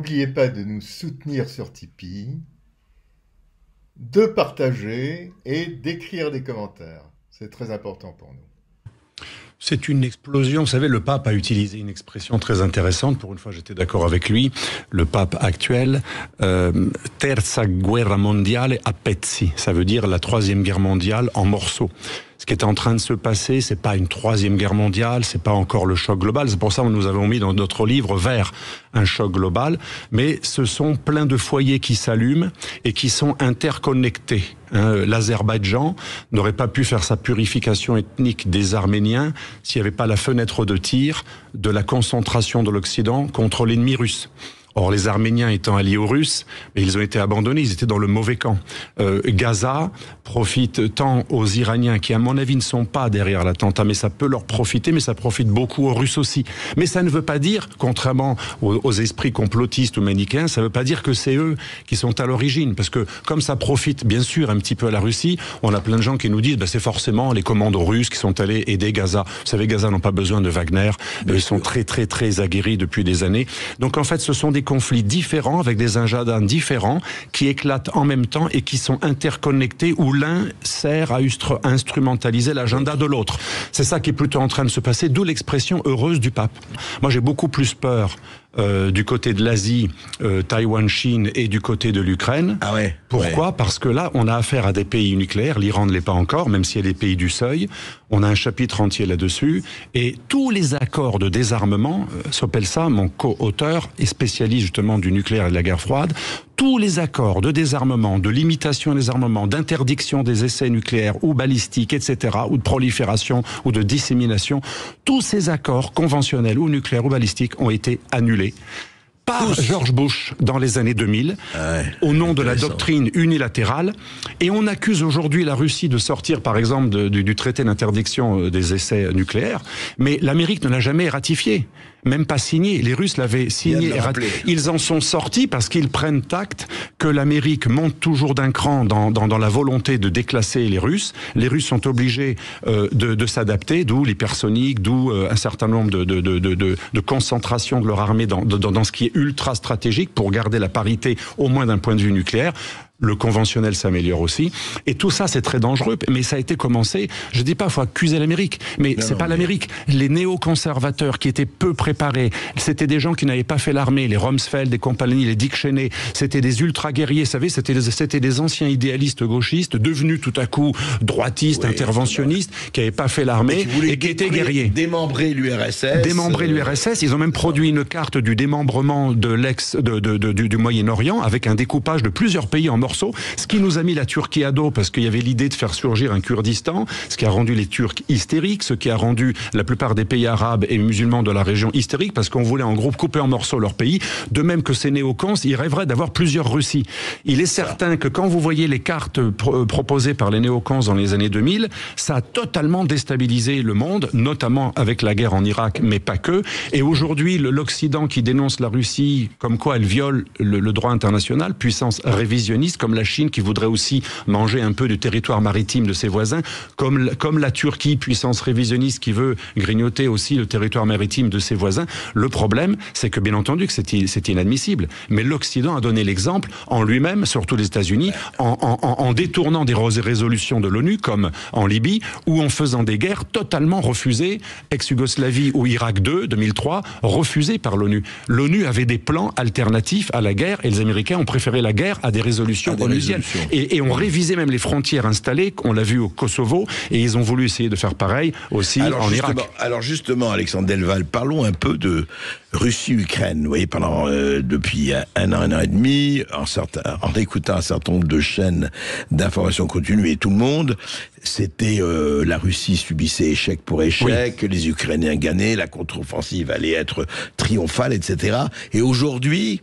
N'oubliez pas de nous soutenir sur Tipeee, de partager et d'écrire des commentaires. C'est très important pour nous. C'est une explosion. Vous savez, le pape a utilisé une expression très intéressante. Pour une fois, j'étais d'accord avec lui. Le pape actuel, euh, Terza Guerra Mondiale a pezzi. Ça veut dire la troisième guerre mondiale en morceaux ce qui est en train de se passer, c'est pas une troisième guerre mondiale, c'est pas encore le choc global. C'est pour ça que nous avons mis dans notre livre Vers un choc global. Mais ce sont plein de foyers qui s'allument et qui sont interconnectés. Hein, L'Azerbaïdjan n'aurait pas pu faire sa purification ethnique des Arméniens s'il n'y avait pas la fenêtre de tir de la concentration de l'Occident contre l'ennemi russe. Or, les Arméniens étant alliés aux Russes, ils ont été abandonnés, ils étaient dans le mauvais camp. Euh, Gaza profite tant aux Iraniens, qui à mon avis ne sont pas derrière l'attentat, hein, mais ça peut leur profiter, mais ça profite beaucoup aux Russes aussi. Mais ça ne veut pas dire, contrairement aux, esprits complotistes ou manichéens, ça ne veut pas dire que c'est eux qui sont à l'origine, parce que comme ça profite bien sûr un petit peu à la Russie, on a plein de gens qui nous disent bah, c'est forcément les commandos russes qui sont allés aider Gaza. Vous savez, Gaza n'ont pas besoin de Wagner, euh, ils sont très très très aguerris depuis des années. Donc en fait, ce sont des conflits différents, avec des enjeux différents, qui éclatent en même temps et qui sont interconnectés, où l'un sert à instrumentaliser l'agenda de l'autre. C'est ça qui est plutôt en train de se passer, d'où l'expression heureuse du pape. Moi, j'ai beaucoup plus peur euh, du côté de l'Asie, euh, Taïwan, Chine et du côté de l'Ukraine. Ah ouais. Pourquoi Parce que là, on a affaire à des pays nucléaires. L'Iran ne l'est pas encore, même si elle est pays du seuil. On a un chapitre entier là-dessus. Et tous les accords de désarmement, euh, ça mon co-auteur et spécialiste justement du nucléaire et de la guerre froide, tous les accords de désarmement, de limitation des armements, d'interdiction des essais nucléaires ou balistiques, etc., ou de prolifération ou de dissémination, tous ces accords conventionnels ou nucléaires ou balistiques ont été annulés par George Bush dans les années 2000, au nom de la doctrine unilatérale. Et on accuse aujourd'hui la Russie de sortir, par exemple, du, traité d'interdiction euh, des essais nucléaires, mais l'Amérique ne l'a jamais ratifié même pas signé. Les Russes l'avaient signé. Ils en sont sortis parce qu'ils prennent acte que l'Amérique monte toujours d'un cran dans, dans, la volonté de déclasser les Russes. Les Russes sont obligés euh, de, s'adapter, d'où l'hypersonique, d'où euh, un certain nombre de, de, de, concentration de leur armée dans, dans ce qui est ultra stratégique pour garder la parité au moins d'un point de vue nucléaire le conventionnel s'améliore aussi. Et tout ça, c'est très dangereux. Mais ça a été commencé. Je dis pas, faut accuser l'Amérique, mais c'est pas l'Amérique. Les néoconservateurs qui étaient peu préparés, c'était des gens qui n'avaient pas fait l'armée, les Rumsfeld, les compagnies, les Dick Cheney. C'était des ultra guerriers. Vous savez, c'était des, c'était des anciens idéalistes gauchistes devenus tout à coup droitistes, interventionnistes, qui n'avaient pas fait l'armée et, qui étaient guerriers. Démembrer l'URSS. Euh. Démembrer l'URSS. Ils ont même produit une carte du démembrement de l'ex de, de, du, Moyen-Orient avec un découpage de plusieurs pays en ce qui nous a mis la Turquie à dos parce qu'il y avait l'idée de faire surgir un Kurdistan, ce qui a rendu les Turcs hystériques, ce qui a rendu la plupart des pays arabes et musulmans de la région hystériques parce qu'on voulait en groupe couper en morceaux leur pays, de même que ces néocons, ils rêveraient d'avoir plusieurs Russies. Il est certain que quand vous voyez les cartes euh, proposées par les néocons dans les années 2000, ça a totalement déstabilisé le monde, notamment avec la guerre en Irak, mais pas que. Et aujourd'hui, l'Occident qui dénonce la Russie comme quoi elle viole le droit international, puissance révisionniste, comme la Chine qui voudrait aussi manger un peu du territoire maritime de ses voisins, comme, comme la Turquie, puissance révisionniste qui veut grignoter aussi le territoire maritime de ses voisins. Le problème, c'est que bien entendu que c'est inadmissible. Mais l'Occident a donné l'exemple en lui-même, surtout les États-Unis, en, en, détournant des résolutions de l'ONU, comme en Libye, ou en faisant des guerres totalement refusées, ex-Yougoslavie ou Irak 2, 2003, refusées par l'ONU. L'ONU avait des plans alternatifs à la guerre et les Américains ont préféré la guerre à des résolutions et, on révisait même les frontières installées, on l'a vu au Kosovo, et ils ont voulu essayer de faire pareil aussi en Irak. Alors justement, Alexandre Delval, parlons un peu de Russie-Ukraine. Vous voyez, pendant, euh, depuis un an, un an et demi, en, en écoutant un certain nombre de chaînes d'information continue et tout le monde, c'était euh, la Russie subissait échec pour échec, les Ukrainiens gagnaient, la contre-offensive allait être triomphale, etc. Et aujourd'hui,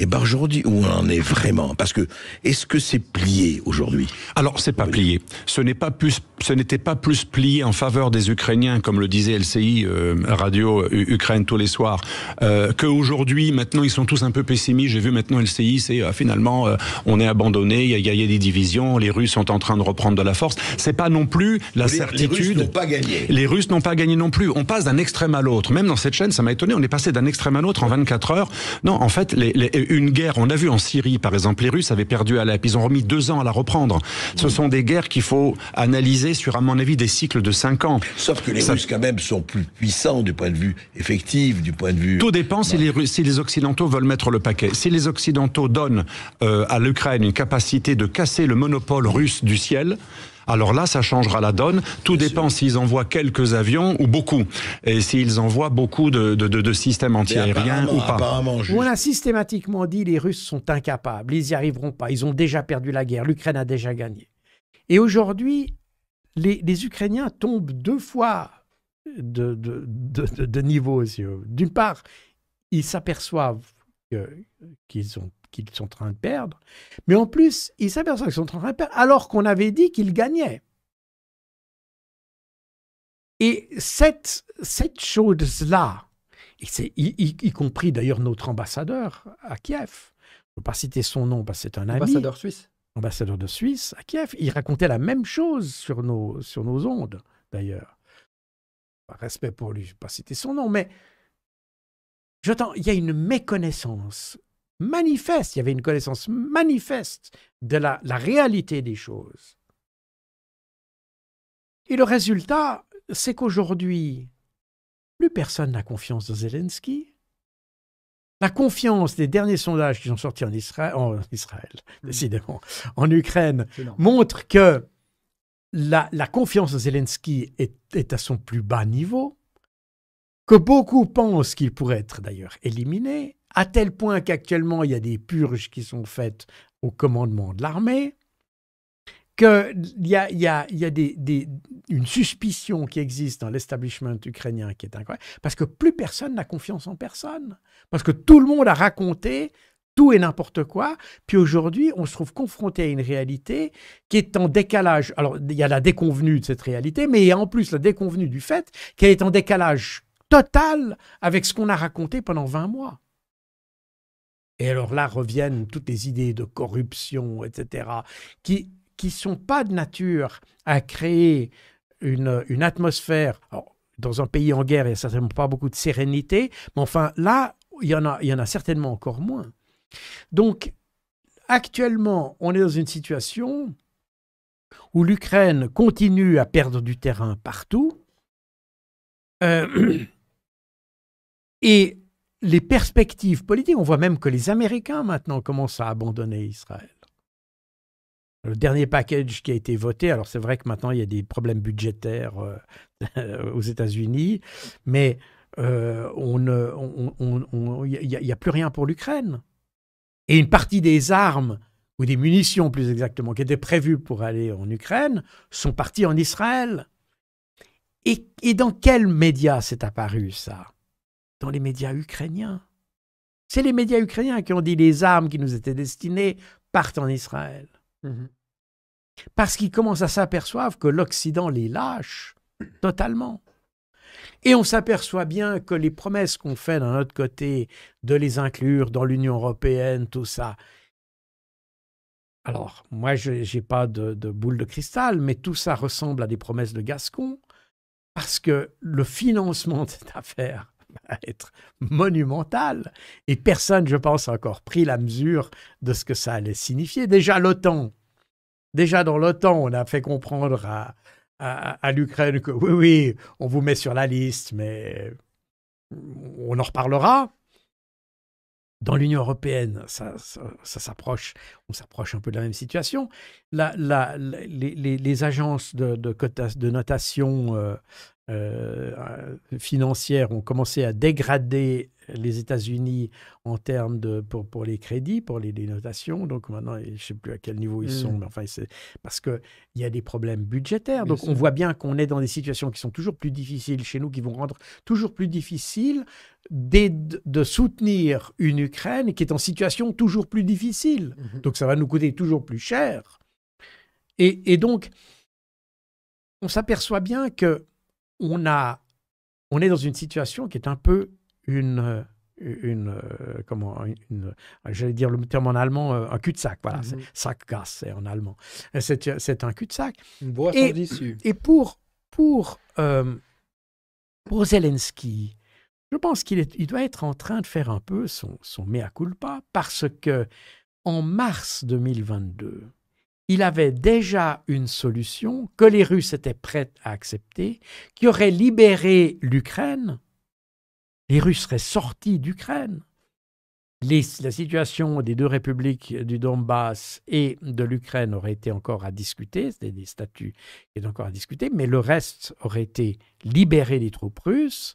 et ben aujourd'hui, où on en est vraiment Parce que est-ce que c'est plié aujourd'hui Alors c'est pas plié. Ce n'est pas plus, ce n'était pas plus plié en faveur des Ukrainiens, comme le disait LCI euh, Radio Ukraine tous les soirs, euh, qu'aujourd'hui. Maintenant, ils sont tous un peu pessimistes. J'ai vu maintenant LCI, c'est euh, finalement euh, on est abandonné. Il y, y, y, a des divisions. Les Russes sont en train de reprendre de la force. C'est pas non plus la certitude. Les Russes n'ont pas gagné. Les Russes n'ont pas gagné non plus. On passe d'un extrême à l'autre. Même dans cette chaîne, ça m'a étonné. On est passé d'un extrême à l'autre en 24 heures. Non, en fait, les, les une guerre, on a vu en Syrie par exemple, les Russes avaient perdu Alep, ils ont remis deux ans à la reprendre. Ce sont des guerres qu'il faut analyser sur, à mon avis, des cycles de cinq ans. Sauf que les Russes quand même sont plus puissants du point de vue effectif, du point de vue... Tout dépend si les, si les Occidentaux veulent mettre le paquet. Si les Occidentaux donnent euh, à l'Ukraine une capacité de casser le monopole russe du ciel, alors là, ça changera la donne. Tout dépend s'ils envoient quelques avions ou beaucoup, et s'ils envoient beaucoup de, de, de, systèmes antiaériens ou pas. On a systématiquement dit les Russes sont incapables, ils n'y arriveront pas, ils ont déjà perdu la guerre, l'Ukraine a déjà gagné. Et aujourd'hui, les, Ukrainiens tombent deux fois de, de, niveau D'une part, ils s'aperçoivent qu'ils ont qu'ils sont en train de perdre, mais en plus, ils s'aperçoivent qu'ils sont en train de perdre alors qu'on avait dit qu'ils gagnaient. Et cette, chose-là, y, compris d'ailleurs notre ambassadeur à Kiev, je ne pas citer son nom parce que c'est un ambassadeur ami. Ambassadeur suisse. Ambassadeur de Suisse à Kiev, il racontait la même chose sur nos, sur nos ondes, d'ailleurs. Respect pour lui, je ne vais pas citer son nom, mais il y a une méconnaissance manifeste, il y avait une connaissance manifeste de la, réalité des choses. Et le résultat, c'est qu'aujourd'hui, plus personne n'a confiance dans Zelensky. La confiance des derniers sondages qui sont sortis en Israël, en Israël mmh. décidément, en Ukraine, montre que la, confiance en Zelensky est, à son plus bas niveau, que beaucoup pensent qu'il pourrait être d'ailleurs éliminé, à tel point qu'actuellement, il y a des purges qui sont faites au commandement de l'armée, qu'il y a, y a, une suspicion qui existe dans l'establishment ukrainien qui est incroyable, parce que plus personne n'a confiance en personne, parce que tout le monde a raconté tout et n'importe quoi. Puis aujourd'hui, on se trouve confronté à une réalité qui est en décalage. Alors, il y a la déconvenue de cette réalité, mais il y a en plus la déconvenue du fait qu'elle est en décalage total avec ce qu'on a raconté pendant 20 mois. Et alors là reviennent toutes les idées de corruption, etc., qui qui sont pas de nature à créer une, une atmosphère. dans un pays en guerre, il n'y a certainement pas beaucoup de sérénité, mais enfin là, il y en a, il y en a certainement encore moins. Donc, actuellement, on est dans une situation où l'Ukraine continue à perdre du terrain partout. Euh, et les perspectives politiques, on voit même que les Américains maintenant commencent à abandonner Israël. Le dernier package qui a été voté, alors c'est vrai que maintenant il y a des problèmes budgétaires euh, aux États-Unis, mais euh, il n'y a, plus rien pour l'Ukraine. Et une partie des armes, ou des munitions plus exactement, qui étaient prévues pour aller en Ukraine, sont parties en Israël. Et, et dans quels médias s'est apparu ça dans les médias ukrainiens. C'est les médias ukrainiens qui ont dit les armes qui nous étaient destinées partent en Israël. Mhm. Parce qu'ils commencent à s'apercevoir que l'Occident les lâche totalement. Et on s'aperçoit bien que les promesses qu'on fait d'un autre côté de les inclure dans l'Union européenne, tout ça. Alors, moi, je n'ai pas de, de, boule de cristal, mais tout ça ressemble à des promesses de Gascon, parce que le financement de cette affaire à être monumental Et personne, je pense, n'a encore pris la mesure de ce que ça allait signifier. Déjà l'OTAN, déjà dans l'OTAN, on a fait comprendre à, à, l'Ukraine que oui, oui, on vous met sur la liste, mais on en reparlera. Dans l'Union européenne, ça, ça, s'approche, on s'approche un peu de la même situation. La, les, agences de, de notation euh, euh, financières ont commencé à dégrader les États-Unis en termes de pour, pour les crédits, pour les dénotations. Donc maintenant, je ne sais plus à quel niveau ils sont, mm. mais enfin, c'est parce qu'il y a des problèmes budgétaires. Donc on voit bien qu'on est dans des situations qui sont toujours plus difficiles chez nous, qui vont rendre toujours plus difficile de soutenir une Ukraine qui est en situation toujours plus difficile. Mm-hmm. Donc ça va nous coûter toujours plus cher. Et, et donc, on s'aperçoit bien que on, on est dans une situation qui est un peu une euh, euh, comment une, j'allais dire le terme en allemand euh, un cul-de-sac voilà mm sackgasse c'est en allemand c'est un cul-de-sac une et pour pour Zelensky je pense qu'il il doit être en train de faire un peu son son mea culpa parce que en mars 2022 il avait déjà une solution que les Russes étaient prêts à accepter, qui aurait libéré l'Ukraine. Les Russes seraient sortis d'Ukraine. la situation des deux républiques du Donbass et de l'Ukraine aurait été encore à discuter, c'était des statuts qui étaient encore à discuter, mais le reste aurait été libéré des troupes russes.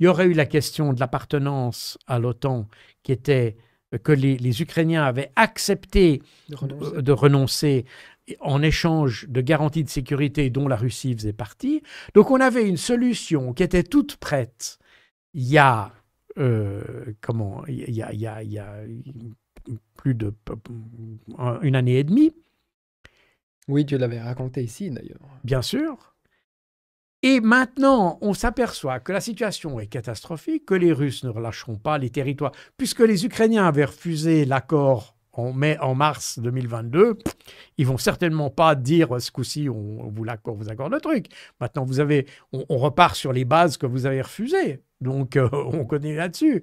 Il y aurait eu la question de l'appartenance à l'OTAN qui était que les, Ukrainiens avaient accepté de renoncer. en échange de garanties de sécurité dont la Russie faisait partie. Donc on avait une solution qui était toute prête il y a, euh, comment, il y a, il y a, il y a plus de une année et demie. Oui, tu l'avais raconté ici d'ailleurs. Bien sûr. Et maintenant, on s'aperçoit que la situation est catastrophique, que les Russes ne relâcheront pas les territoires, puisque les Ukrainiens avaient refusé l'accord en, mai, en mars 2022, ils vont certainement pas dire euh, ce coup-ci on, vous accorde, vous le truc. Maintenant vous avez, on, repart sur les bases que vous avez refusées. Donc euh, on connaît là-dessus.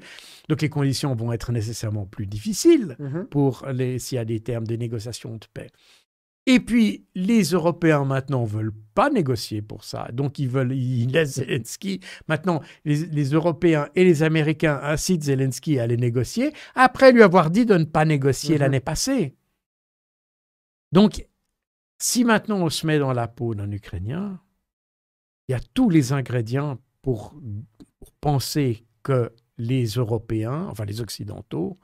Donc les conditions vont être nécessairement plus difficiles mm-hmm. pour s'il y a des termes de négociations de paix. Et puis, les Européens maintenant veulent pas négocier pour ça. Donc, ils veulent, laissent Zelensky. Maintenant, les, Européens et les Américains incitent Zelensky à aller négocier après lui avoir dit de ne pas négocier mhm. l'année passée. Donc, si maintenant on se met dans la peau d'un Ukrainien, il y a tous les ingrédients pour, pour penser que les Européens, enfin les Occidentaux,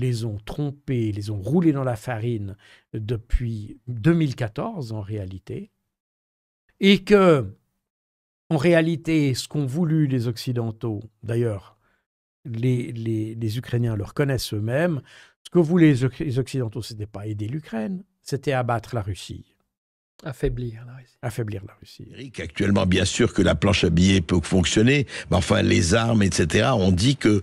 les ont trompés, les ont roulés dans la farine depuis 2014 en réalité, et que, en réalité, ce qu'ont voulu les Occidentaux, d'ailleurs, les, les, Ukrainiens le reconnaissent eux-mêmes, ce que voulaient les Occidentaux, c'était pas aider l'Ukraine, c'était abattre la Russie. Affaiblir la Russie. Affaiblir la Russie. actuellement, bien sûr que la planche à billets peut fonctionner, mais enfin, les armes, etc., on dit que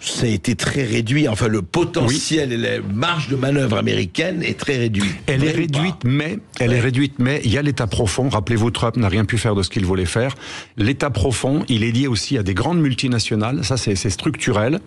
ça a été très réduit. Enfin, le potentiel et la marge de manœuvre américaine est très réduite. Elle est réduite, mais, elle est réduite, mais il y a l'état profond. Rappelez-vous, Trump n'a rien pu faire de ce qu'il voulait faire. L'état profond, il est lié aussi à des grandes multinationales. Ça, c'est structurel.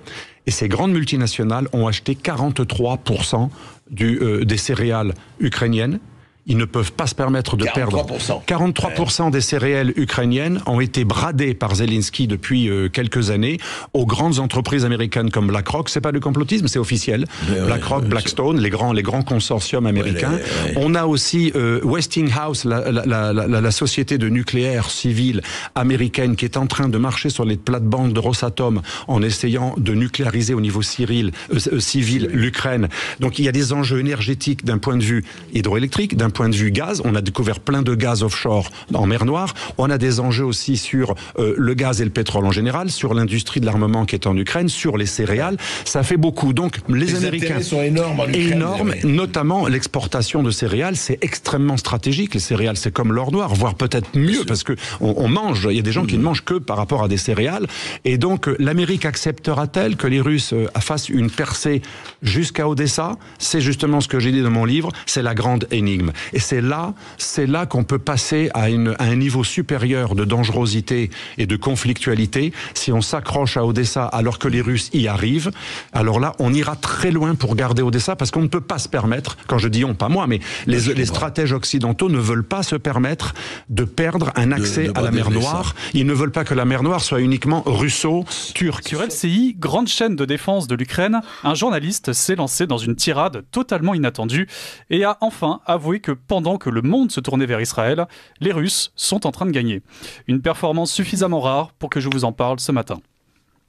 Et ces grandes multinationales ont acheté 43% du, euh, des céréales ukrainiennes ils ne peuvent pas se permettre de perdre. 43% des céréales ukrainiennes ont été bradées par Zelensky depuis euh, quelques années aux grandes entreprises américaines comme BlackRock. C'est pas du complotisme, c'est officiel. BlackRock, Blackstone, les grands, les grands consortiums américains. On a aussi euh, Westinghouse, la, la, la, la, société de nucléaire civile américaine qui est en train de marcher sur les plates-bandes de Rosatom en essayant de nucléariser au niveau euh, civil, civil l'Ukraine. Donc il y a des enjeux énergétiques d'un point de vue hydroélectrique, d'un point de vue gaz, on a découvert plein de gaz offshore en mer Noire. On a des enjeux aussi sur euh, le gaz et le pétrole en général, sur l'industrie de l'armement qui est en Ukraine, sur les céréales. Ça fait beaucoup. Donc les, les Américains sont énormes, en Ukraine, énormes, notamment l'exportation de céréales, c'est extrêmement stratégique. Les céréales, c'est comme l'or noir, voire peut-être mieux parce que on, mange. Il y a des gens qui ne mangent que par rapport à des céréales. Et donc l'Amérique acceptera-t-elle que les Russes euh, fassent une percée jusqu'à Odessa C'est justement ce que j'ai dit dans mon livre. C'est la grande énigme. Et c'est là, c'est là qu'on peut passer à, une, à un niveau supérieur de dangerosité et de conflictualité. Si on s'accroche à Odessa alors que les Russes y arrivent, alors là, on ira très loin pour garder Odessa parce qu'on ne peut pas se permettre, quand je dis on, pas moi, mais les, les stratèges occidentaux ne veulent pas se permettre de perdre un accès à la mer Noire. Ils ne veulent pas que la mer Noire soit uniquement russo-turque. Sur LCI, grande chaîne de défense de l'Ukraine, un journaliste s'est lancé dans une tirade totalement inattendue et a enfin avoué que pendant que le monde se tournait vers Israël, les Russes sont en train de gagner. Une performance suffisamment rare pour que je vous en parle ce matin.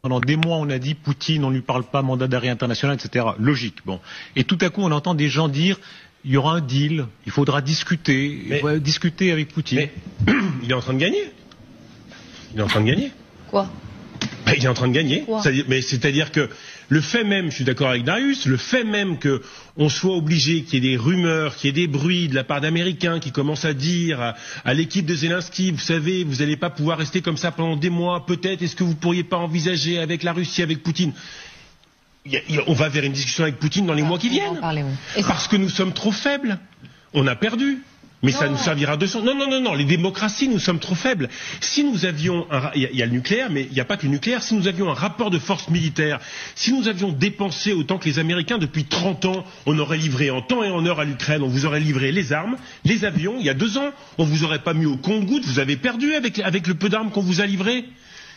Pendant des mois, on a dit Poutine, on ne lui parle pas, mandat d'arrêt international, etc. Logique. Bon. Et tout à coup, on entend des gens dire il y aura un deal, il faudra discuter, discuter avec Poutine. Mais, il est en train de gagner. Il est en train de gagner. Quoi Il est en train de gagner. mais c'est-à-dire que le fait même, je suis d'accord avec Darius, le fait même qu'on soit obligé qu'il y ait des rumeurs, qu'il y ait des bruits de la part d'Américains qui commencent à dire à, l'équipe de Zelensky, vous savez, vous n'allez pas pouvoir rester comme ça pendant des mois, peut-être, est-ce que vous ne pourriez pas envisager avec la Russie, avec Poutine on va vers une discussion avec Poutine dans les ah, mois qui viennent. Parce que nous sommes trop faibles. On a perdu mais ça nous servira de son. Non, non, non, non. Les démocraties, nous sommes trop faibles. Si nous avions, un... il y, a le nucléaire, mais il n'y a pas que le nucléaire. Si nous avions un rapport de force militaire, si nous avions dépensé autant que les Américains depuis 30 ans, on aurait livré en temps et en heure à l'Ukraine, on vous aurait livré les armes, les avions. Il y a deux ans, on vous aurait pas mis au compte-goutte. Vous avez perdu avec avec le peu d'armes qu'on vous a livrées.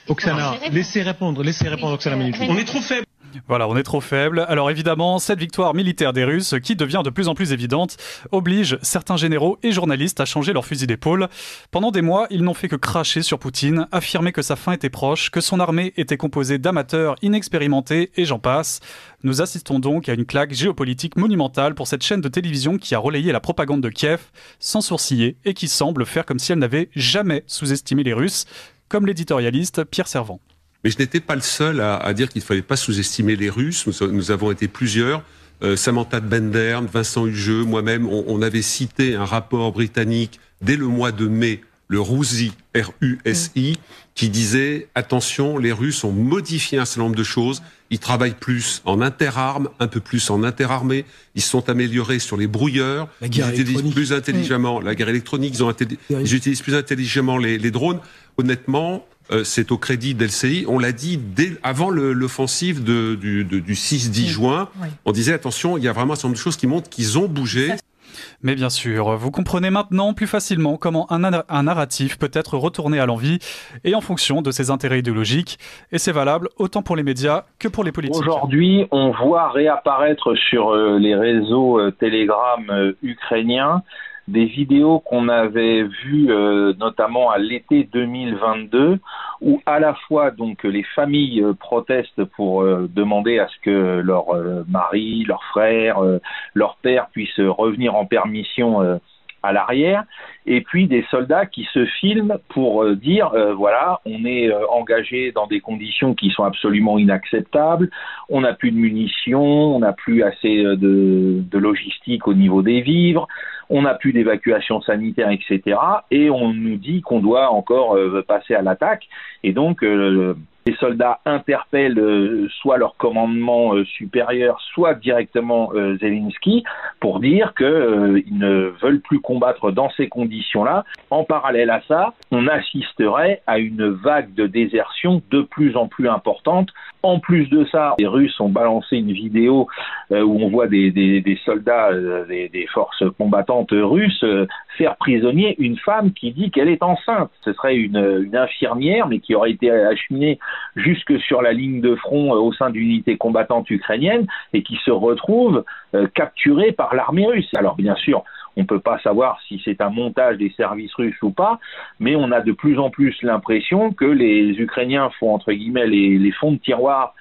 Oksana, laissez répondre, laissez répondre Oxana Oksana euh, On est trop faible. Voilà, on est trop faible. Alors évidemment, cette victoire militaire des Russes, qui devient de plus en plus évidente, oblige certains généraux et journalistes à changer leur fusil d'épaule. Pendant des mois, ils n'ont fait que cracher sur Poutine, affirmer que sa fin était proche, que son armée était composée d'amateurs inexpérimentés et j'en passe. Nous assistons donc à une claque géopolitique monumentale pour cette chaîne de télévision qui a relayé la propagande de Kiev sans sourciller et qui semble faire comme si elle n'avait jamais sous-estimé les Russes, comme l'éditorialiste Pierre Servant. Mais je n'étais pas le seul à, dire qu'il ne fallait pas sous-estimer les Russes. Nous, avons été plusieurs. Euh, Samantha Bender, Vincent Hugeux, moi-même, on, avait cité un rapport britannique dès le mois de mai, le RUSI, R-U-S-I, qui disait attention, les Russes ont modifié un certain nombre de choses. Ils travaillent plus en interarmes, un peu plus en interarmées. Ils sont améliorés sur les brouilleurs. Ils utilisent plus intelligemment la guerre électronique. Ils, ont ils utilisent plus intelligemment les, les drones. Honnêtement, euh, c'est au crédit d'LCI. On l'a dit avant l'offensive du, 6-10 juin. On disait attention, il y a vraiment un certain nombre de choses qui montrent qu'ils ont bougé. Mais bien sûr, vous comprenez maintenant plus facilement comment un, narratif peut être retourné à l'envie et en fonction de ses intérêts idéologiques, et c'est valable autant pour les médias que pour les politiques. Aujourd'hui, on voit réapparaître sur euh, les réseaux euh, Telegram ukrainiens des vidéos qu'on avait vues euh, notamment à l'été 2022 où à la fois donc les familles euh, protestent pour euh, demander à ce que leur mari, leur frère, leur père puissent revenir en permission à l'arrière, et puis des soldats qui se filment pour euh, dire euh, voilà, on est euh, engagé dans des conditions qui sont absolument inacceptables, on n'a plus de munitions, on n'a plus assez de, logistique au niveau des vivres, on n'a plus d'évacuation sanitaire, etc. Et on nous dit qu'on doit encore passer à l'attaque, et donc les soldats interpellent euh, soit leur commandement euh, supérieur, soit directement euh, Zelensky pour dire qu'ils ne veulent plus combattre dans ces conditions-là. En parallèle à ça, on assisterait à une vague de désertion de plus en plus importante. En plus de ça, les Russes ont balancé une vidéo où on voit des, soldats des, forces combattantes russes faire prisonnier une femme qui dit qu'elle est enceinte. Ce serait une, infirmière, mais qui aurait été acheminée jusque sur la ligne de front euh, au sein d'unités combattantes ukrainiennes et qui se retrouve euh, capturée par l'armée russe. Alors bien sûr, on ne peut pas savoir si c'est un montage des services russes ou pas, mais on a de plus en plus l'impression que les Ukrainiens font entre guillemets les, les fonds de tiroir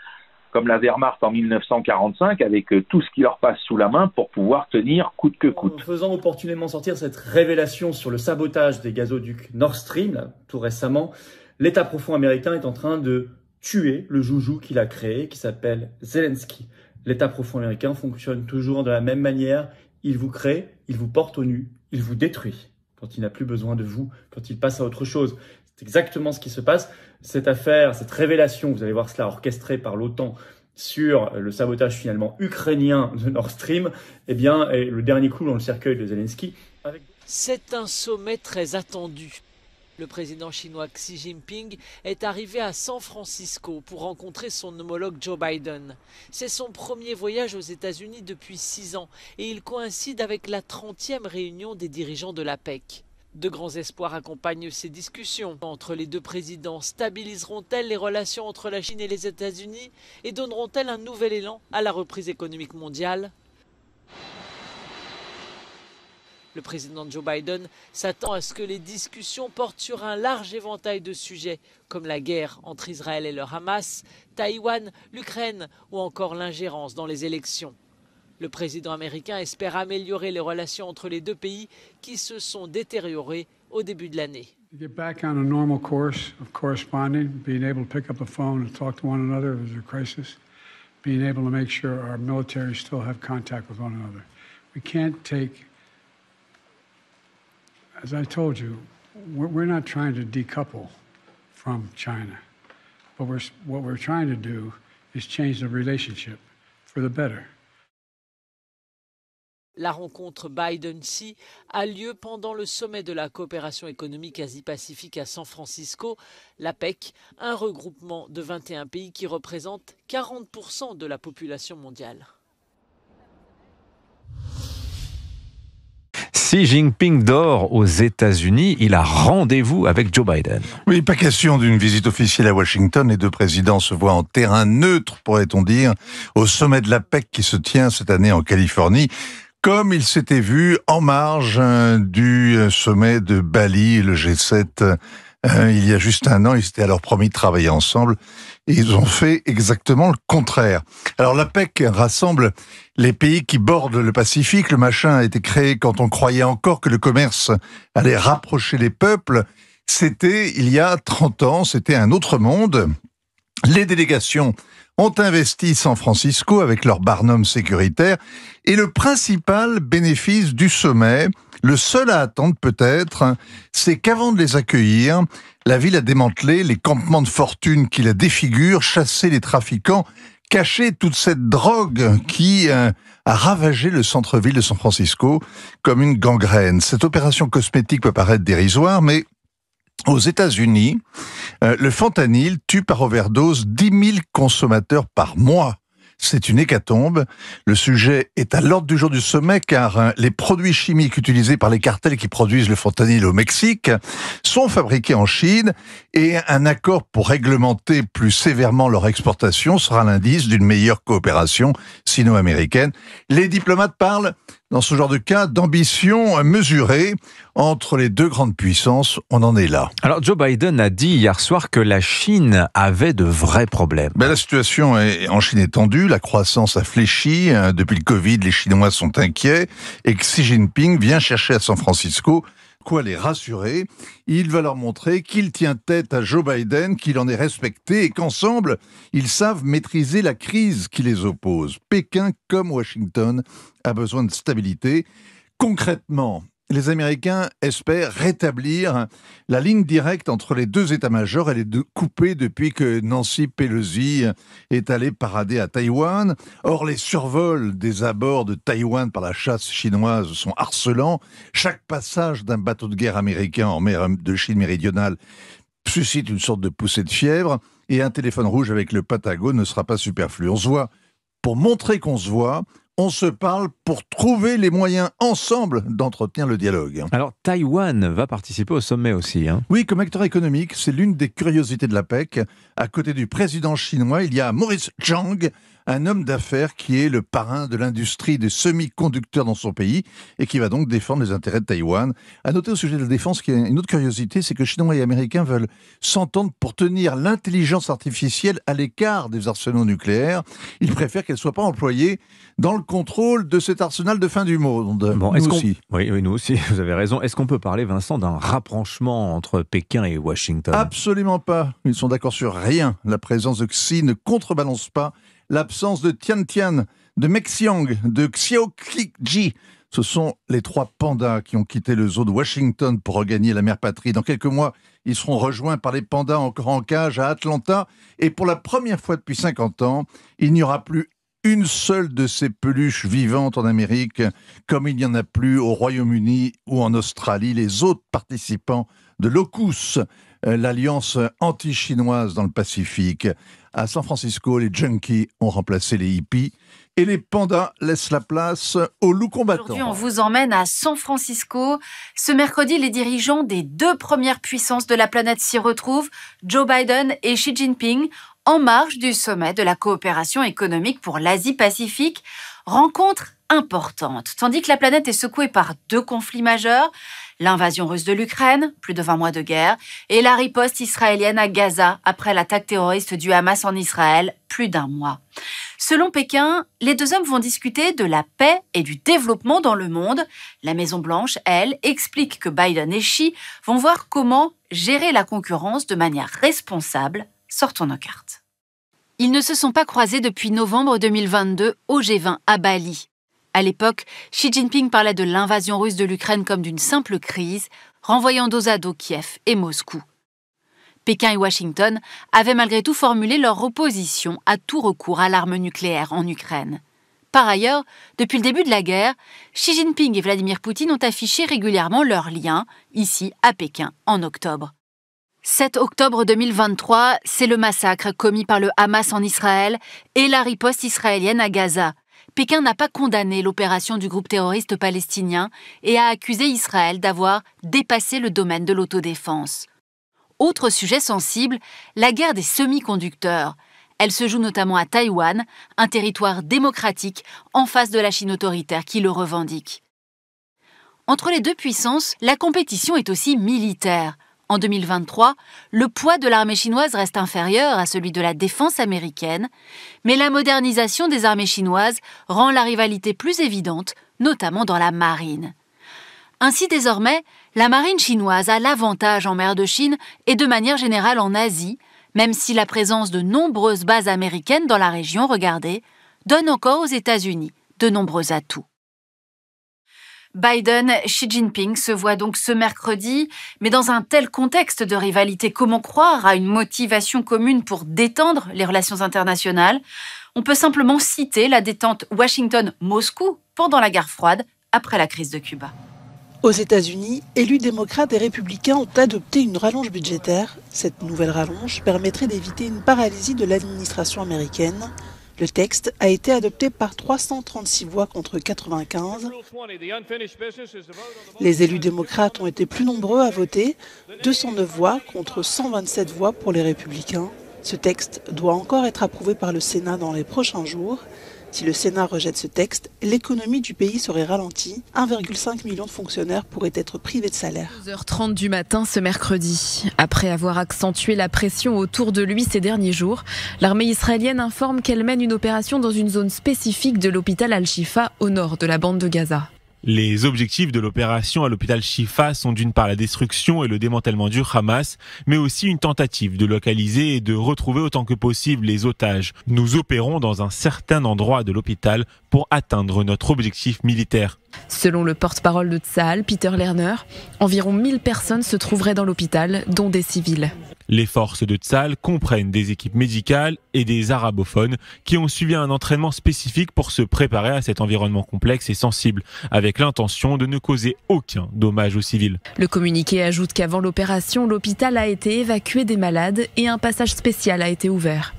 comme la Wehrmacht en 1945, avec euh, tout ce qui leur passe sous la main pour pouvoir tenir coûte que coûte. En faisant opportunément sortir cette révélation sur le sabotage des gazoducs Nord Stream, tout récemment, l'État profond américain est en train de tuer le joujou qu'il a créé, qui s'appelle Zelensky. L'État profond américain fonctionne toujours de la même manière. Il vous crée, il vous porte au nu, il vous détruit quand il n'a plus besoin de vous, quand il passe à autre chose. C'est exactement ce qui se passe. Cette affaire, cette révélation, vous allez voir cela orchestrée par l'OTAN sur le sabotage finalement ukrainien de Nord Stream, eh bien, est le dernier coup dans le cercueil de Zelensky. C'est un sommet très attendu le président chinois Xi Jinping est arrivé à San Francisco pour rencontrer son homologue Joe Biden. C'est son premier voyage aux États-Unis depuis six ans et il coïncide avec la 30e réunion des dirigeants de l'APEC. De grands espoirs accompagnent ces discussions. Entre les deux présidents, stabiliseront-elles les relations entre la Chine et les États-Unis et donneront-elles un nouvel élan à la reprise économique mondiale le président Joe Biden s'attend à ce que les discussions portent sur un large éventail de sujets, comme la guerre entre Israël et le Hamas, Taïwan, l'Ukraine ou encore l'ingérence dans les élections. Le président américain espère améliorer les relations entre les deux pays qui se sont détériorées au début de l'année. get back on a normal course of corresponding, being able to pick up phone and talk to to one another a crisis, being able make sure our military still have contact with one another. We can't take, as I told you, we're, not trying to decouple from China. But we're, what we're trying to do is change the relationship for the better. La rencontre Biden-Xi a lieu pendant le sommet de la coopération économique Asie-Pacifique à San Francisco, l'APEC, un regroupement de 21 pays qui représente 40% de la population mondiale. Si Jinping dort aux États-Unis. Il a rendez-vous avec Joe Biden. Oui, pas question d'une visite officielle à Washington. Les deux présidents se voient en terrain neutre, pourrait-on dire, au sommet de l'APEC qui se tient cette année en Californie comme ils s'étaient vus en marge euh, du euh, sommet de Bali, le G7, euh, il y a juste un an. Ils s'étaient alors promis de travailler ensemble et ils ont fait exactement le contraire. Alors l'APEC rassemble les pays qui bordent le Pacifique. Le machin a été créé quand on croyait encore que le commerce allait rapprocher les peuples. C'était il y a 30 ans, c'était un autre monde. Les délégations ont investi San Francisco avec leur Barnum sécuritaire et le principal bénéfice du sommet, le seul à attendre peut-être, c'est qu'avant de les accueillir, la ville a démantelé les campements de fortune qui la défigurent, chassé les trafiquants, caché toute cette drogue qui euh, a ravagé le centre-ville de San Francisco comme une gangrène. Cette opération cosmétique peut paraître dérisoire, mais aux États-Unis, euh, le fentanyl tue par overdose 10 000 consommateurs par mois. C'est une hécatombe. Le sujet est à l'ordre du jour du sommet car hein, les produits chimiques utilisés par les cartels qui produisent le fentanyl au Mexique sont fabriqués en Chine et un accord pour réglementer plus sévèrement leur exportation sera l'indice d'une meilleure coopération sino-américaine. Les diplomates parlent dans ce genre de cas d'ambition mesurée entre les deux grandes puissances. On en est là. Alors Joe Biden a dit hier soir que la Chine avait de vrais problèmes. Ben, la situation en Chine est tendue, la croissance a fléchi. Hein, depuis le Covid, les Chinois sont inquiets et Xi Jinping vient chercher à San Francisco quoi les rassurer. Il va leur montrer qu'il tient tête à Joe Biden, qu'il en est respecté et qu'ensemble, ils savent maîtriser la crise qui les oppose. Pékin comme Washington a besoin de stabilité. Concrètement, les Américains espèrent rétablir la ligne directe entre les deux états-majors. Elle est coupée depuis que Nancy Pelosi est allée parader à Taïwan. Or, les survols des abords de Taïwan par la chasse chinoise sont harcelants. Chaque passage d'un bateau de guerre américain en mer de Chine méridionale suscite une sorte de poussée de fièvre. Et un téléphone rouge avec le Patagone ne sera pas superflu. On se voit pour montrer qu'on se voit, on se parle pour trouver les moyens ensemble d'entretenir le dialogue. Alors Taïwan va participer au sommet aussi. Hein. Oui, comme acteur économique, c'est l'une des curiosités de la PEC. À côté du président chinois, il y a Maurice Chang, un homme d'affaires qui est le parrain de l'industrie des semi-conducteurs dans son pays et qui va donc défendre les intérêts de Taïwan. À noter au sujet de la défense qu'il y a une autre curiosité, c'est que Chinois et Américains veulent s'entendre pour tenir l'intelligence artificielle à l'écart des arsenaux nucléaires. Ils préfèrent qu'elle ne soit pas employée dans le contrôle de cet arsenal de fin du monde. nous aussi. Oui, oui, nous aussi, vous avez raison. Est-ce qu'on peut parler, Vincent, d'un rapprochement entre Pékin et Washington Absolument pas. Ils sont d'accord sur rien. La présence de Xi ne contrebalance pas l'absence de Tian Tian, de Mexiang, de Xiao Ji. Ce sont les trois pandas qui ont quitté le zoo de Washington pour regagner la mère patrie. Dans quelques mois, ils seront rejoints par les pandas encore en cage à Atlanta. Et pour la première fois depuis 50 ans, il n'y aura plus une seule de ces peluches vivantes en Amérique, comme il n'y en a plus au Royaume-Uni ou en Australie. Les autres participants de l'OCUS, euh, l'alliance anti-chinoise dans le Pacifique. À San Francisco, les junkies ont remplacé les hippies et les pandas laissent la place aux loups combattants. Aujourd'hui, on vous emmène à San Francisco. Ce mercredi, les dirigeants des deux premières puissances de la planète s'y retrouvent, Joe Biden et Xi Jinping, en marge du sommet de la coopération économique pour l'Asie-Pacifique. Rencontre importante. Tandis que la planète est secouée par deux conflits majeurs, l'invasion russe de l'Ukraine, plus de 20 mois de guerre, et la riposte israélienne à Gaza après l'attaque terroriste du Hamas en Israël, plus d'un mois. Selon Pékin, les deux hommes vont discuter de la paix et du développement dans le monde. La Maison-Blanche, elle, explique que Biden et Xi vont voir comment gérer la concurrence de manière responsable. Sortons nos cartes. Ils ne se sont pas croisés depuis novembre 2022 au G20 à Bali. À l'époque, Xi Jinping parlait de l'invasion russe de l'Ukraine comme d'une simple crise, renvoyant dos à dos Kiev et Moscou. Pékin et Washington avaient malgré tout formulé leur opposition à tout recours à l'arme nucléaire en Ukraine. Par ailleurs, depuis le début de la guerre, Xi Jinping et Vladimir Poutine ont affiché régulièrement leurs liens, ici à Pékin, en octobre. 7 octobre 2023, c'est le massacre commis par le Hamas en Israël et la riposte israélienne à Gaza. Pékin n'a pas condamné l'opération du groupe terroriste palestinien et a accusé Israël d'avoir dépassé le domaine de l'autodéfense. Autre sujet sensible, la guerre des semi-conducteurs. Elle se joue notamment à Taïwan, un territoire démocratique en face de la Chine autoritaire qui le revendique. Entre les deux puissances, la compétition est aussi militaire. En 2023, le poids de l'armée chinoise reste inférieur à celui de la défense américaine, mais la modernisation des armées chinoises rend la rivalité plus évidente, notamment dans la marine. Ainsi désormais, la marine chinoise a l'avantage en mer de Chine et de manière générale en Asie, même si la présence de nombreuses bases américaines dans la région, regardée donne encore aux États-Unis de nombreux atouts. Biden, Xi Jinping se voient donc ce mercredi, mais dans un tel contexte de rivalité, comment croire à une motivation commune pour détendre les relations internationales On peut simplement citer la détente Washington-Moscou pendant la guerre froide, après la crise de Cuba. Aux États-Unis, élus démocrates et républicains ont adopté une rallonge budgétaire. Cette nouvelle rallonge permettrait d'éviter une paralysie de l'administration américaine. Le texte a été adopté par 336 voix contre 95. Les élus démocrates ont été plus nombreux à voter, 209 voix contre 127 voix pour les républicains. Ce texte doit encore être approuvé par le Sénat dans les prochains jours. Si le Sénat rejette ce texte, l'économie du pays serait ralentie. 1,5 million de fonctionnaires pourraient être privés de salaire. 2 h 30 du matin ce mercredi. Après avoir accentué la pression autour de lui ces derniers jours, l'armée israélienne informe qu'elle mène une opération dans une zone spécifique de l'hôpital Al-Shifa au nord de la bande de Gaza. Les objectifs de l'opération à l'hôpital Shifa sont d'une part la destruction et le démantèlement du Hamas, mais aussi une tentative de localiser et de retrouver autant que possible les otages. Nous opérons dans un certain endroit de l'hôpital pour atteindre notre objectif militaire. Selon le porte-parole de Tsahal, Peter Lerner, environ 1000 personnes se trouveraient dans l'hôpital, dont des civils. Les forces de Tsal comprennent des équipes médicales et des arabophones qui ont suivi un entraînement spécifique pour se préparer à cet environnement complexe et sensible, avec l'intention de ne causer aucun dommage aux civils. Le communiqué ajoute qu'avant l'opération, l'hôpital a été évacué des malades et un passage spécial a été ouvert.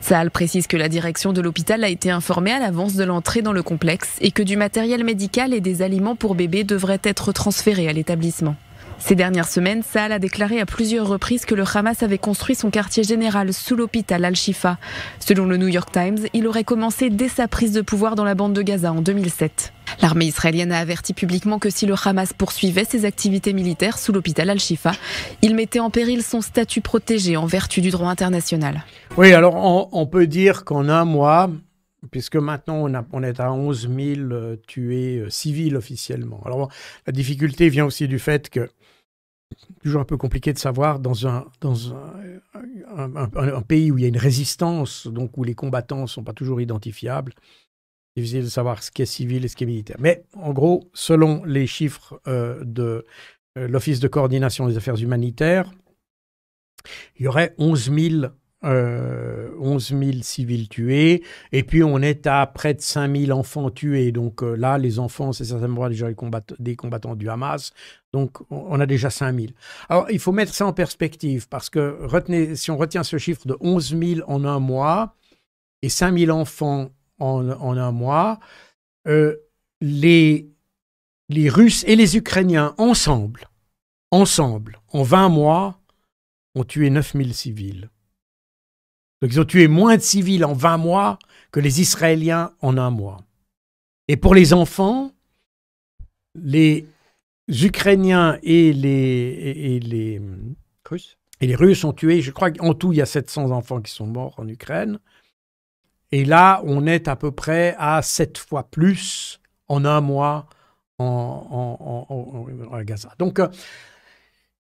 Tsal précise que la direction de l'hôpital a été informée à l'avance de l'entrée dans le complexe et que du matériel médical et des aliments pour bébés devraient être transférés à l'établissement. Ces dernières semaines, Saal a déclaré à plusieurs reprises que le Hamas avait construit son quartier général sous l'hôpital Al-Shifa. Selon le New York Times, il aurait commencé dès sa prise de pouvoir dans la bande de Gaza en 2007. L'armée israélienne a averti publiquement que si le Hamas poursuivait ses activités militaires sous l'hôpital Al-Shifa, il mettait en péril son statut protégé en vertu du droit international. Oui, alors on, peut dire qu'en un mois, puisque maintenant on, a, on, est à 11 000 euh, tués euh, civils officiellement. Alors la difficulté vient aussi du fait que toujours un peu compliqué de savoir dans un, dans un, pays où il y a une résistance, donc où les combattants ne sont pas toujours identifiables. Difficile de savoir ce qui est civil et ce qui est militaire. Mais en gros, selon les chiffres euh, de euh, l'Office de coordination des affaires humanitaires, il y aurait 11 000 11 euh, 000 civils tués, et puis on est à près de 5 000 enfants tués. Donc euh, là, les enfants, c'est certainement déjà les combattants, des combattants du Hamas. Donc on a déjà 5 000. Alors il faut mettre ça en perspective, parce que retenez, si on retient ce chiffre de 11 000 en un mois et 5 000 enfants en, un mois, euh, les, les Russes et les Ukrainiens ensemble, ensemble, en 20 mois, ont tué 9 000 civils. Donc ils ont tué moins de civils en 20 mois que les Israéliens en un mois. Et pour les enfants, les Ukrainiens et les, les Russes. Et les Russes ont tué, je crois qu'en tout, il y a 700 enfants qui sont morts en Ukraine. Et là, on est à peu près à 7 fois plus en un mois en, Gaza. Donc, euh,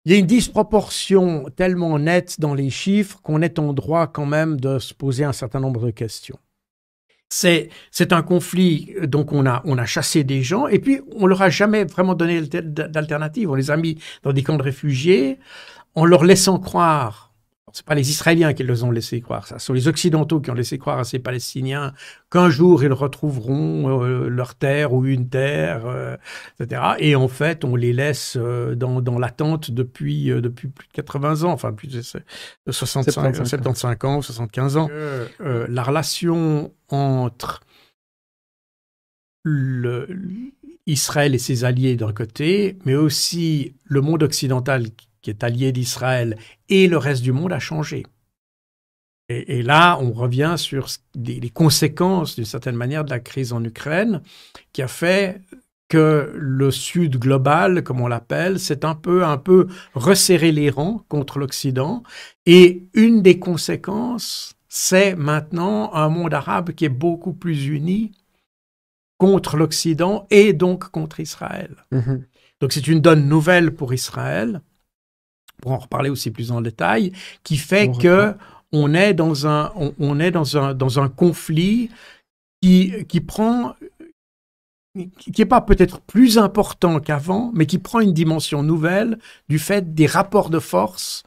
il y a une disproportion tellement nette dans les chiffres qu'on est en droit quand même de se poser un certain nombre de questions. C'est, un conflit, euh, donc on a, on a chassé des gens et puis on leur a jamais vraiment donné d'alternative. On les a mis dans des camps de réfugiés en leur laissant croire c'est pas les Israéliens qui les ont laissés croire ça, ce sont les Occidentaux qui ont laissé croire à ces Palestiniens qu'un jour ils retrouveront euh, leur terre ou une terre, euh, etc. Et en fait, on les laisse euh, dans, dans l'attente depuis, depuis plus de 80 ans, enfin plus de, 65, 75, ans, 75 ans. la relation entre le, Israël et ses alliés d'un côté, mais aussi le monde occidental qui qui est allié d'Israël, et le reste du monde a changé. Et, là, on revient sur les conséquences, d'une certaine manière, de la crise en Ukraine, qui a fait que le Sud global, comme on l'appelle, s'est un peu, un peu resserré les rangs contre l'Occident. Et une des conséquences, c'est maintenant un monde arabe qui est beaucoup plus uni contre l'Occident et donc contre Israël. Mm-hmm. Donc c'est une donne nouvelle pour Israël pour en reparler aussi plus en détail, qui fait qu'on que on est dans un, on, est dans un, conflit qui, qui prend qui n'est pas peut-être plus important qu'avant, mais qui prend une dimension nouvelle du fait des rapports de force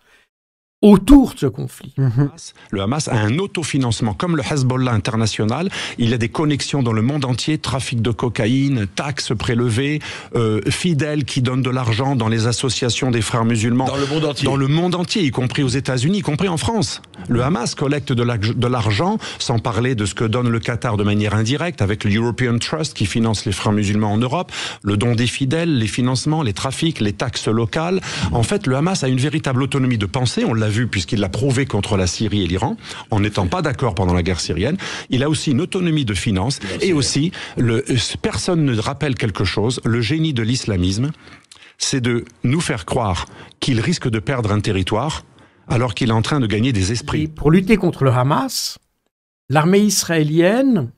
autour de ce conflit. Mhm. Le Hamas a un autofinancement comme le Hezbollah international. Il a des connexions dans le monde entier, trafic de cocaïne, taxes prélevées, euh, fidèles qui donnent de l'argent dans les associations des frères musulmans. Dans le monde entier. Dans le monde entier, y compris aux États-Unis, y compris en France. Le Hamas collecte de l'argent, sans parler de ce que donne le Qatar de manière indirecte, avec le European Trust qui finance les frères musulmans en Europe, le don des fidèles, les financements, les trafics, les taxes locales. En fait, le Hamas a une véritable autonomie de pensée. On l'a vu puisqu'il l'a prouvé contre la Syrie et l'Iran, en n'étant pas d'accord pendant la guerre syrienne. Il a aussi une autonomie de finances et aussi, le, personne ne rappelle quelque chose, le génie de l'islamisme, c'est de nous faire croire qu'il risque de perdre un territoire alors qu'il est en train de gagner des esprits. pour lutter contre le Hamas, l'armée israélienne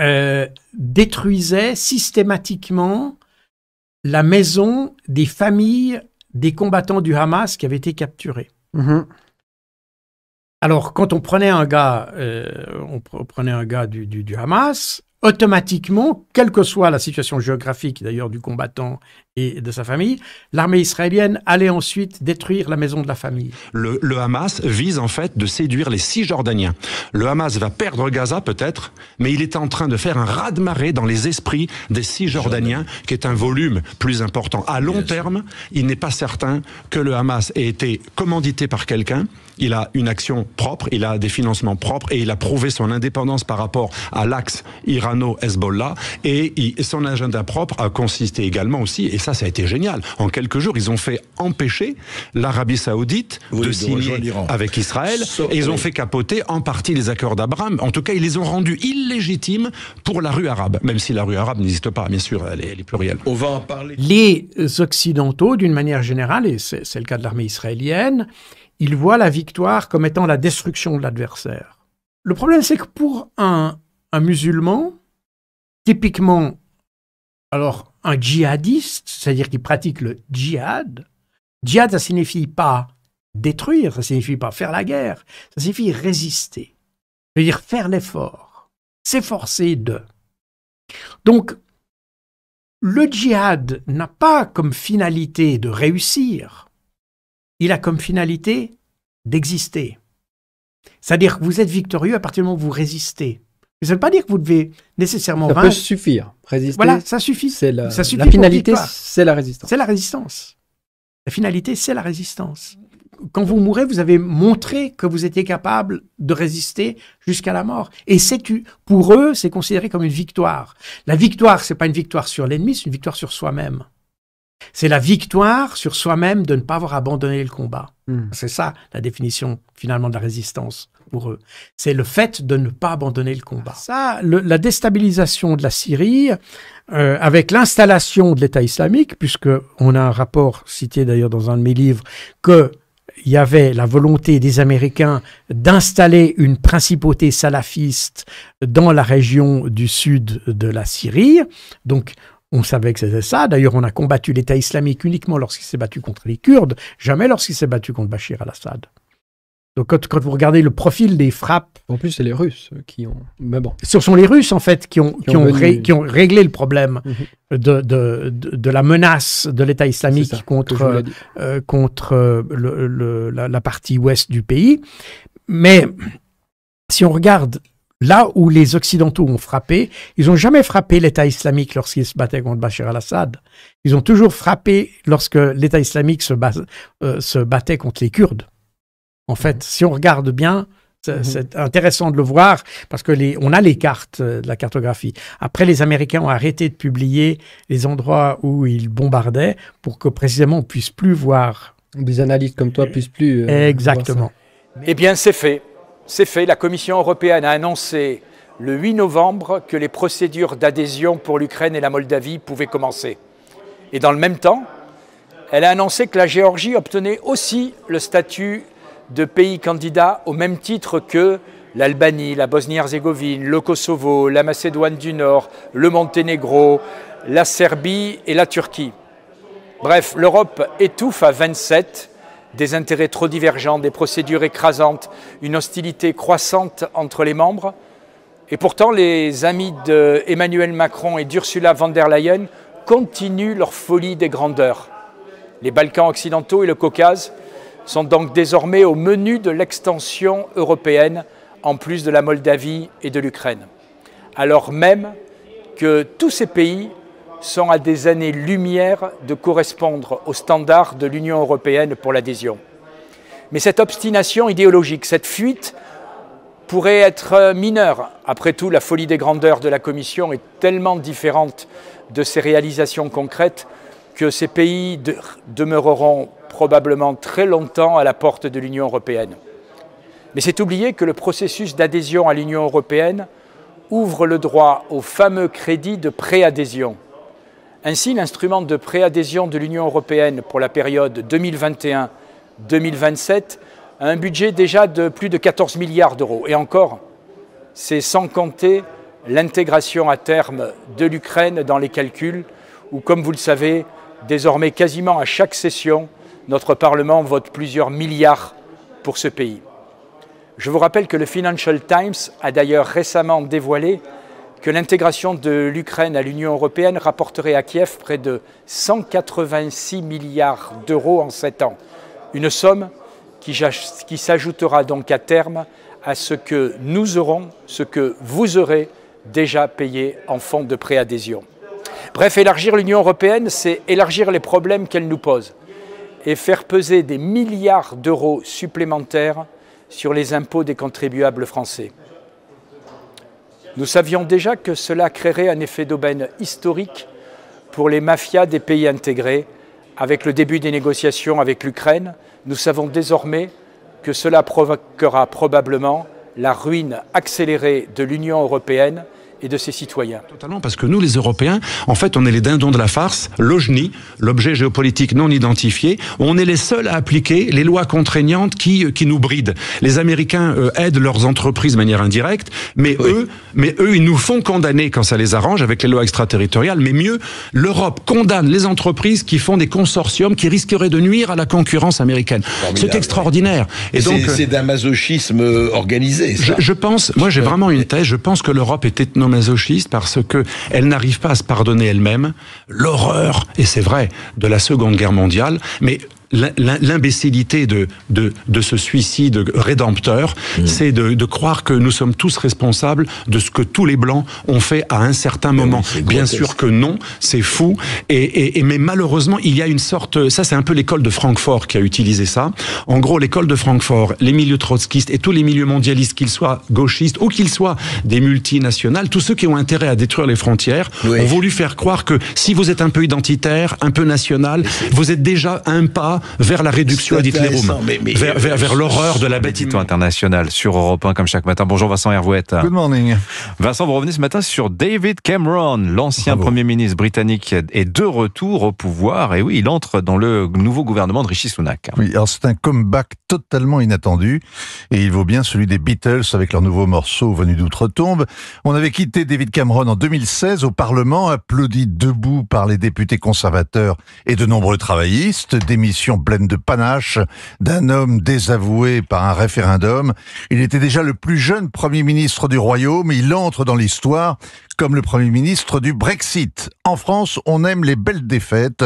euh, détruisait systématiquement la maison des familles des combattants du Hamas qui avaient été capturés. Mhm. Alors, quand on prenait un gars, euh, on prenait un gars du, du Hamas, automatiquement, quelle que soit la situation géographique d'ailleurs du combattant et de sa famille, l'armée israélienne allait ensuite détruire la maison de la famille. Le, Hamas vise en fait de séduire les six Jordaniens. Le Hamas va perdre Gaza peut-être, mais il est en train de faire un raz-de-marée dans les esprits des Jordaniens, qui est un volume plus important. À long terme, il n'est pas certain que le Hamas ait été commandité par quelqu'un il a une action propre, il a des financements propres et il a prouvé son indépendance par rapport à l'axe Irano-Hezbollah et son agenda propre a consisté également aussi, et ça, ça a été génial. En quelques jours, ils ont fait empêcher l'Arabie Saoudite de signer avec Israël et ils ont fait capoter en partie les accords d'Abraham. En tout cas, ils les ont rendus illégitimes pour la rue arabe, même si la rue arabe n'existe pas, bien sûr, elle est, plurielle. On va Les Occidentaux, d'une manière générale, et c'est le cas de l'armée israélienne, il voit la victoire comme étant la destruction de l'adversaire. Le problème, c'est que pour un, musulman, typiquement, alors un djihadiste, c'est-à-dire qui pratique le djihad, djihad, ça signifie pas détruire, ça signifie pas faire la guerre, ça signifie résister, c'est-à-dire faire l'effort, s'efforcer de. Donc, le djihad n'a pas comme finalité de réussir, il a comme finalité d'exister. C'est-à-dire que vous êtes victorieux à partir du moment où vous résistez. Mais ça ne veut pas dire que vous devez nécessairement ça vaincre. Ça peut suffire. Résister. Voilà, ça suffit. C'est la, finalité, c'est la résistance. C'est la résistance. La finalité, c'est la résistance. Quand vous mourrez, vous avez montré que vous étiez capable de résister jusqu'à la mort. Et c'est pour eux, c'est considéré comme une victoire. La victoire, ce n'est pas une victoire sur l'ennemi, c'est une victoire sur soi-même. C'est la victoire sur soi-même de ne pas avoir abandonné le combat. Hmm. C'est ça la définition finalement de la résistance pour eux. C'est le fait de ne pas abandonner le combat. Ça, la déstabilisation de la Syrie, euh, avec l'installation de l'État islamique, puisque on a un rapport cité d'ailleurs dans un de mes livres que il y avait la volonté des Américains d'installer une principauté salafiste dans la région du sud de la Syrie. Donc, on savait que c'était ça. D'ailleurs, on a combattu l'État islamique uniquement lorsqu'il s'est battu contre les Kurdes, jamais lorsqu'il s'est battu contre Bachir al-Assad. Donc quand, vous regardez le profil des frappes... En plus, c'est les Russes qui ont... Mais bon. Ce sont les Russes, en fait, qui ont, qui ont, réglé le problème mhm. de, de, la menace de l'État islamique contre, euh, contre euh, la, partie ouest du pays. Mais si on regarde Là où les Occidentaux ont frappé, ils n'ont jamais frappé l'État islamique lorsqu'ils se battaient contre Bachar al-Assad. Ils ont toujours frappé lorsque l'État islamique se, euh, battait contre les Kurdes. En fait, mhm. si on regarde bien, mhm. c'est intéressant de le voir parce que on a les cartes euh, de la cartographie. Après, les Américains ont arrêté de publier les endroits où ils bombardaient pour que précisément on puisse plus voir. Des analystes comme toi puissent plus. Euh, Exactement. Eh bien, c'est fait. C'est fait, la Commission européenne a annoncé le 8 novembre que les procédures d'adhésion pour l'Ukraine et la Moldavie pouvaient commencer. Et dans le même temps, elle a annoncé que la Géorgie obtenait aussi le statut de pays candidat au même titre que l'Albanie, la Bosnie-Herzégovine, le Kosovo, la Macédoine du Nord, le Monténégro, la Serbie et la Turquie. Bref, l'Europe étouffe à 27 des intérêts trop divergents, des procédures écrasantes, une hostilité croissante entre les membres. Et pourtant, les amis d'Emmanuel Macron et d'Ursula von der Leyen continuent leur folie des grandeurs. Les Balkans occidentaux et le Caucase sont donc désormais au menu de l'extension européenne, en plus de la Moldavie et de l'Ukraine, alors même que tous ces pays sont à des années-lumière de correspondre aux standards de l'Union européenne pour l'adhésion. Mais cette obstination idéologique, cette fuite, pourrait être mineure. Après tout, la folie des grandeurs de la Commission est tellement différente de ses réalisations concrètes que ces pays demeureront probablement très longtemps à la porte de l'Union européenne. Mais c'est oublier que le processus d'adhésion à l'Union européenne ouvre le droit au fameux crédit de préadhésion. Ainsi, l'instrument de préadhésion de l'Union européenne pour la période 2021-2027 a un budget déjà de plus de 14 milliards d'euros. Et encore, c'est sans compter l'intégration à terme de l'Ukraine dans les calculs, où, comme vous le savez, désormais quasiment à chaque session, notre Parlement vote plusieurs milliards pour ce pays. Je vous rappelle que le Financial Times a d'ailleurs récemment dévoilé que l'intégration de l'Ukraine à l'Union européenne rapporterait à Kiev près de 186 milliards d'euros en sept ans, une somme qui s'ajoutera donc à terme à ce que nous aurons, ce que vous aurez déjà payé en fonds de préadhésion. Bref, élargir l'Union européenne, c'est élargir les problèmes qu'elle nous pose et faire peser des milliards d'euros supplémentaires sur les impôts des contribuables français. Nous savions déjà que cela créerait un effet d'aubaine historique pour les mafias des pays intégrés. Avec le début des négociations avec l'Ukraine, nous savons désormais que cela provoquera probablement la ruine accélérée de l'Union européenne et de ses citoyens. Totalement, parce que nous, les Européens, en fait, on est les dindons de la farce, l'OGNI, l'objet géopolitique non identifié. On est les seuls à appliquer les lois contraignantes qui, euh, qui nous brident. Les Américains euh, aident leurs entreprises de manière indirecte, mais eux, mais eux, ils nous font condamner quand ça les arrange avec les lois extraterritoriales. Mais mieux, l'Europe condamne les entreprises qui font des consortiums qui risqueraient de nuire à la concurrence américaine. C'est extraordinaire. Et donc, euh, c'est d'un masochisme organisé. Ça. Je, pense, moi, j'ai vraiment une thèse. Je pense que l'Europe est ethno parce que elle n'arrive pas à se pardonner elle-même l'horreur, et c'est vrai, de la Seconde Guerre mondiale, mais l'imbécilité de, de, ce suicide rédempteur, mm. c'est de, croire que nous sommes tous responsables de ce que tous les Blancs ont fait à un certain ben moment. Bien sûr que non, c'est fou. Et, mais malheureusement, il y a une sorte... Ça, c'est un peu l'école de Francfort qui a utilisé ça. En gros, l'école de Francfort, les milieux trotskistes et tous les milieux mondialistes, qu'ils soient gauchistes ou qu'ils soient des multinationales, tous ceux qui ont intérêt à détruire les frontières, ont voulu faire croire que si vous êtes un peu identitaire, un peu national, vous êtes déjà un pas vers la réduction à vers, euh, l'horreur de la bêtise internationale sur Europe 1 comme chaque matin. Bonjour Vincent Hervouette. Good morning. Vincent, vous revenez ce matin sur David Cameron, l'ancien Premier ministre britannique est de retour au pouvoir. Et oui, il entre dans le nouveau gouvernement de Rishi Sunak. Oui, alors c'est un comeback totalement inattendu et il vaut bien celui des Beatles avec leur nouveau morceau venu d'outre-tombe. On avait quitté David Cameron en 2016 au Parlement, applaudi debout par les députés conservateurs et de nombreux travaillistes, démission pleine de panache d'un homme désavoué par un référendum. Il était déjà le plus jeune Premier ministre du Royaume. Il entre dans l'histoire comme le Premier ministre du Brexit. En France, on aime les belles défaites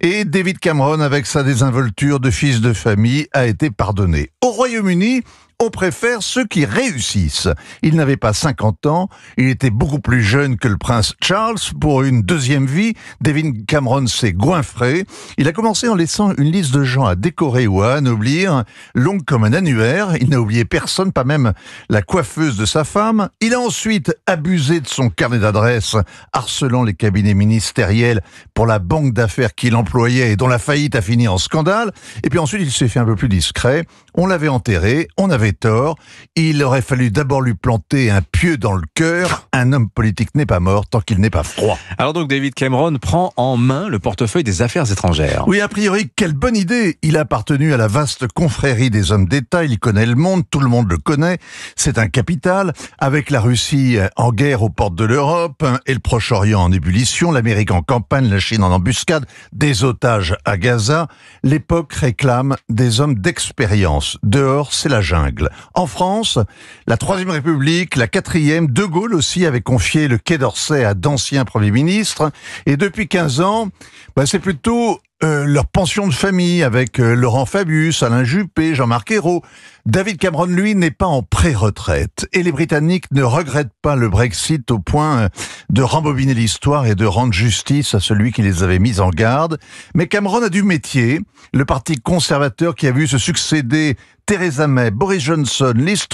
et David Cameron, avec sa désinvolture de fils de famille, a été pardonné. Au Royaume-Uni, on préfère ceux qui réussissent. Il n'avait pas 50 ans, il était beaucoup plus jeune que le prince Charles pour une deuxième vie. David Cameron s'est goinfré. Il a commencé en laissant une liste de gens à décorer ou à anoblir, longue comme un annuaire. Il n'a oublié personne, pas même la coiffeuse de sa femme. Il a ensuite abusé de son carnet d'adresses, harcelant les cabinets ministériels pour la banque d'affaires qu'il employait et dont la faillite a fini en scandale. Et puis ensuite, il s'est fait un peu plus discret. On l'avait enterré, on avait tort. Il aurait fallu d'abord lui planter un pieu dans le cœur. Un homme politique n'est pas mort tant qu'il n'est pas froid. Alors donc David Cameron prend en main le portefeuille des affaires étrangères. Oui, a priori, quelle bonne idée. Il a appartenu à la vaste confrérie des hommes d'État. Il connaît le monde, tout le monde le connaît. C'est un capital. Avec la Russie euh, en guerre aux portes de l'Europe hein, et le Proche-Orient en ébullition, l'Amérique en campagne, la Chine en embuscade, des otages à Gaza, l'époque réclame des hommes d'expérience. Dehors, c'est la jungle. En France, la Troisième République, la Quatrième, De Gaulle aussi avait confié le Quai d'Orsay à d'anciens premiers ministres. Et depuis 15 ans, bah c'est plutôt euh, leur pension de famille avec euh, Laurent Fabius, Alain Juppé, Jean-Marc Ayrault. David Cameron, lui, n'est pas en pré-retraite. Et les Britanniques ne regrettent pas le Brexit au point euh, de rembobiner l'histoire et de rendre justice à celui qui les avait mis en garde. Mais Cameron a du métier. Le parti conservateur qui a vu se succéder Theresa May, Boris Johnson, Liz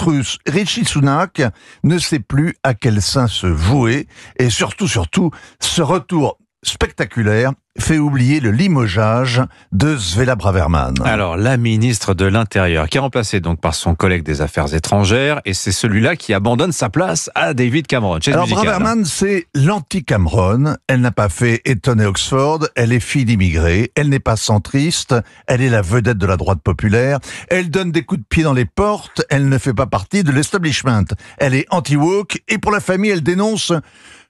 Richie Sunak ne sait plus à quel sein se vouer. Et surtout, surtout, ce retour spectaculaire fait oublier le limogeage de Svela Braverman. Alors, la ministre de l'Intérieur, qui est remplacée donc par son collègue des Affaires étrangères, et c'est celui-là qui abandonne sa place à David Cameron. Alors, Braverman, c'est l'anti-Cameron. Elle n'a pas fait étonner Oxford. Elle est fille d'immigrés. Elle n'est pas centriste. Elle est la vedette de la droite populaire. Elle donne des coups de pied dans les portes. Elle ne fait pas partie de l'establishment. Elle est anti-woke. Et pour la famille, elle dénonce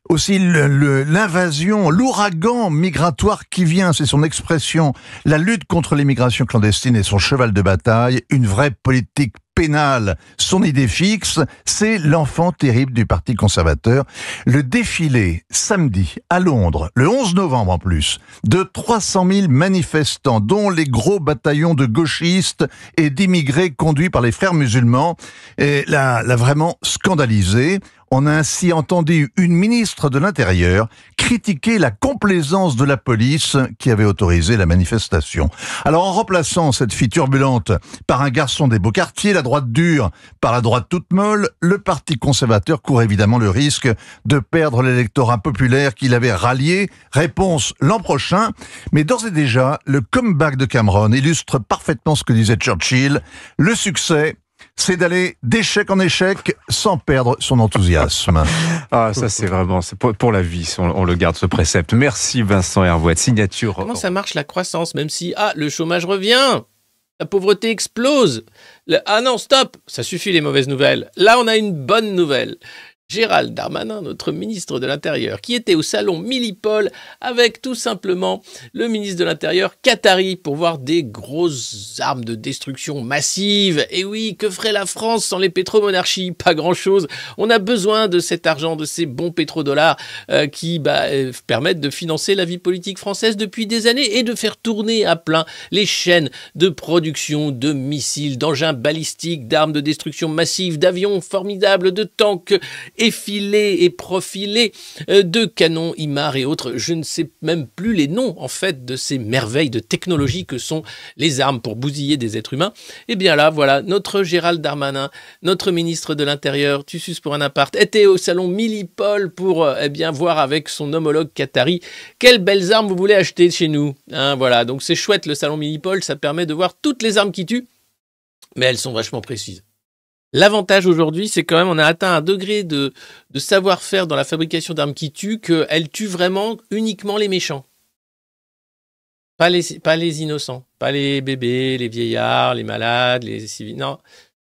aussi l'invasion, l'ouragan migratoire qui vient, c'est son expression, la lutte contre l'immigration clandestine est son cheval de bataille, une vraie politique pénale. Son idée fixe, c'est l'enfant terrible du Parti conservateur. Le défilé samedi à Londres, le 11 novembre en plus, de 300 000 manifestants, dont les gros bataillons de gauchistes et d'immigrés conduits par les frères musulmans, l'a vraiment scandalisé. On a ainsi entendu une ministre de l'Intérieur critiquer la complaisance de la police qui avait autorisé la manifestation. Alors en remplaçant cette fille turbulente par un garçon des beaux quartiers, la droite dure par la droite toute molle, le Parti conservateur court évidemment le risque de perdre l'électorat populaire qu'il avait rallié. Réponse l'an prochain. Mais d'ores et déjà, le comeback de Cameron illustre parfaitement ce que disait Churchill. Le succès, c'est d'aller d'échec en échec sans perdre son enthousiasme. ah, ça c'est vraiment, c'est pour, la vie, on, le garde ce précepte. Merci Vincent de signature. Comment ça marche la croissance, même si, ah, le chômage revient la pauvreté explose. Ah non, stop, ça suffit les mauvaises nouvelles. Là, on a une bonne nouvelle. Gérald Darmanin, notre ministre de l'Intérieur, qui était au salon Millipol avec tout simplement le ministre de l'Intérieur Qatari pour voir des grosses armes de destruction massive. Et oui, que ferait la France sans les pétromonarchies Pas grand-chose. On a besoin de cet argent, de ces bons pétrodollars euh, qui bah, euh, permettent de financer la vie politique française depuis des années et de faire tourner à plein les chaînes de production de missiles, d'engins balistiques, d'armes de destruction massive, d'avions formidables, de tanks effilés et profilés euh, de canons Imar et autres. Je ne sais même plus les noms en fait de ces merveilles de technologie que sont les armes pour bousiller des êtres humains. Eh bien là, voilà, notre Gérald Darmanin, notre ministre de l'Intérieur, Tussus pour un appart, était au salon Millipol pour euh, eh bien voir avec son homologue qatari quelles belles armes vous voulez acheter chez nous. Hein, voilà, donc c'est chouette le salon Millipol, ça permet de voir toutes les armes qui tuent, mais elles sont vachement précises. L'avantage aujourd'hui, c'est quand même on a atteint un degré de, de savoir-faire dans la fabrication d'armes qui tuent qu'elles tuent vraiment uniquement les méchants. Pas les, pas les innocents, pas les bébés, les vieillards, les malades, les civils. Non,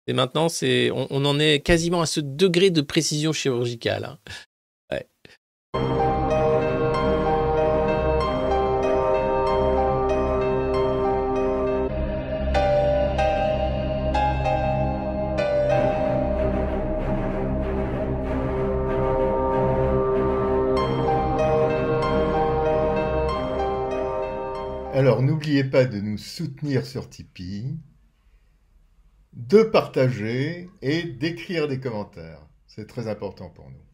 et maintenant, c'est, on, en est quasiment à ce degré de précision chirurgicale. Hein. Ouais. Alors n'oubliez pas de nous soutenir sur Tipeee, de partager et d'écrire des commentaires. C'est très important pour nous.